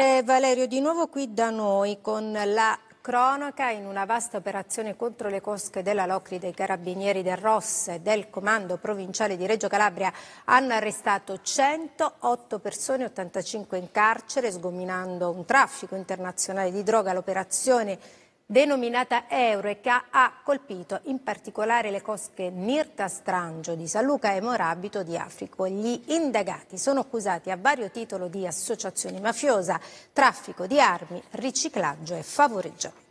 Eh, Valerio, di nuovo qui da noi con la cronaca in una vasta operazione contro le cosche della Locri dei Carabinieri del Ross e del Comando Provinciale di Reggio Calabria hanno arrestato 108 persone, 85 in carcere, sgominando un traffico internazionale di droga. L'operazione denominata Eureka ha colpito in particolare le cosche Mirta Strangio di San Luca e Morabito di Africo. Gli indagati sono accusati a vario titolo di associazione mafiosa, traffico di armi, riciclaggio e favoreggiamento.